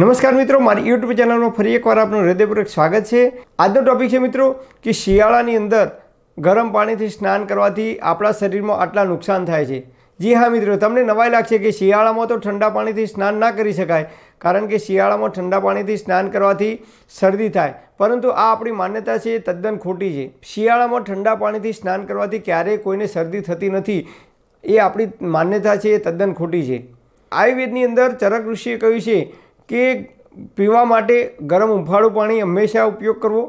નમસ્કાર મિત્રો મારી યુટ્યુબ ચેનલમાં ફરી એકવાર આપનું હૃદયપૂર્વક સ્વાગત છે આજનો ટોપિક છે મિત્રો કે શિયાળાની અંદર ગરમ પાણીથી સ્નાન કરવાથી આપણા શરીરમાં આટલા નુકસાન થાય છે જી હા મિત્રો તમને નવાઈ લાગશે કે શિયાળામાં તો ઠંડા પાણીથી સ્નાન ના કરી શકાય કારણ કે શિયાળામાં ઠંડા પાણીથી સ્નાન કરવાથી શરદી થાય પરંતુ આ આપણી માન્યતા છે એ તદ્દન ખોટી છે શિયાળામાં ઠંડા પાણીથી સ્નાન કરવાથી ક્યારેય કોઈને શરદી થતી નથી એ આપણી માન્યતા છે એ તદ્દન ખોટી છે આયુર્વેદની અંદર ચરક ઋષિએ કહ્યું છે કે પીવા માટે ગરમ ઉંફાળું પાણી હંમેશા ઉપયોગ કરવો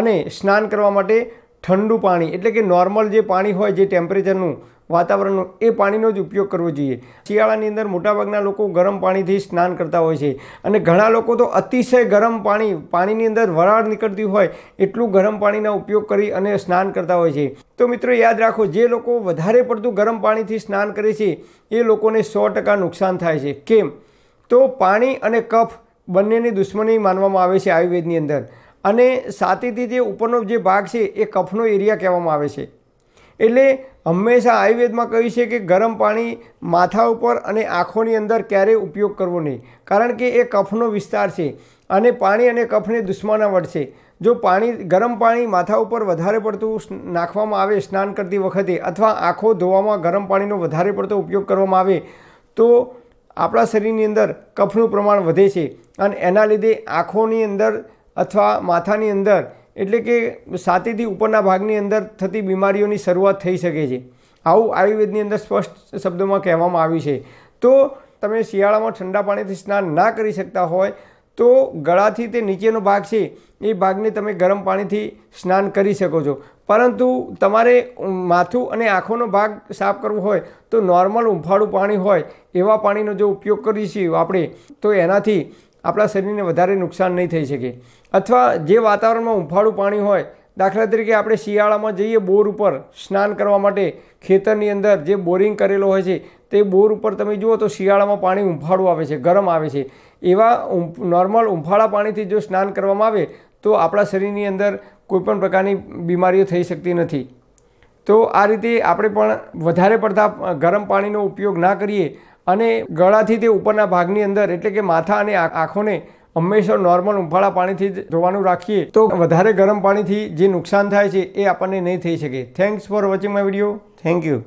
અને સ્નાન કરવા માટે ઠંડુ પાણી એટલે કે નોર્મલ જે પાણી હોય જે ટેમ્પરેચરનું વાતાવરણનું એ પાણીનો જ ઉપયોગ કરવો જોઈએ શિયાળાની અંદર મોટાભાગના લોકો ગરમ પાણીથી સ્નાન કરતા હોય છે અને ઘણા લોકો તો અતિશય ગરમ પાણી પાણીની અંદર વરાળ નીકળતી હોય એટલું ગરમ પાણીનો ઉપયોગ કરી અને સ્નાન કરતા હોય છે તો મિત્રો યાદ રાખો જે લોકો વધારે પડતું ગરમ પાણીથી સ્નાન કરે છે એ લોકોને સો ટકા નુકસાન થાય છે કેમ તો પાણી અને કફ બંનેની દુશ્મની માનવામાં આવે છે આયુર્વેદની અંદર અને સાતીથી જે ઉપરનો જે ભાગ છે એ કફનો એરિયા કહેવામાં આવે છે એટલે હંમેશા આયુર્વેદમાં કહ્યું છે કે ગરમ પાણી માથા ઉપર અને આંખોની અંદર ક્યારેય ઉપયોગ કરવો નહીં કારણ કે એ કફનો વિસ્તાર છે અને પાણી અને કફને દુશ્મનાવટ છે જો પાણી ગરમ પાણી માથા ઉપર વધારે પડતું નાખવામાં આવે સ્નાન કરતી વખતે અથવા આંખો ધોવામાં ગરમ પાણીનો વધારે પડતો ઉપયોગ કરવામાં આવે તો આપણા શરીરની અંદર કફનું પ્રમાણ વધે છે અને એના લીધે આંખોની અંદર અથવા માથાની અંદર એટલે કે સાતીથી ઉપરના ભાગની અંદર થતી બીમારીઓની શરૂઆત થઈ શકે છે આવું આયુર્વેદની અંદર સ્પષ્ટ શબ્દોમાં કહેવામાં આવ્યું છે તો તમે શિયાળામાં ઠંડા પાણીથી સ્નાન ના કરી શકતા હોય તો ગળાથી તે નીચેનો ભાગ છે એ ભાગને તમે ગરમ પાણીથી સ્નાન કરી શકો છો પરંતુ તમારે માથું અને આંખોનો ભાગ સાફ કરવો હોય તો નોર્મલ ઉંફાળું પાણી હોય એવા પાણીનો જો ઉપયોગ કરીએ છીએ આપણે તો એનાથી આપણા શરીરને વધારે નુકસાન નહીં થઈ શકે અથવા જે વાતાવરણમાં ઉંફાળું પાણી હોય દાખલા તરીકે આપણે શિયાળામાં જઈએ બોર ઉપર સ્નાન કરવા માટે ખેતરની અંદર જે બોરિંગ કરેલો હોય છે તે બોર ઉપર તમે જુઓ તો શિયાળામાં પાણી ઉંફાળું આવે છે ગરમ આવે છે એવા નોર્મલ ઉંફાળા પાણીથી જો સ્નાન કરવામાં આવે તો આપણા શરીરની અંદર કોઈપણ પ્રકારની બીમારીઓ થઈ શકતી નથી તો આ રીતે આપણે પણ વધારે પડતા ગરમ પાણીનો ઉપયોગ ના કરીએ અને ગળાથી તે ઉપરના ભાગની અંદર એટલે કે માથા અને આંખોને હંમેશા નોર્મલ ઉંફાળા પાણીથી જ ધોવાનું રાખીએ તો વધારે ગરમ પાણીથી જે નુકસાન થાય છે એ આપણને નહીં થઈ શકે thanks for watching my video thank you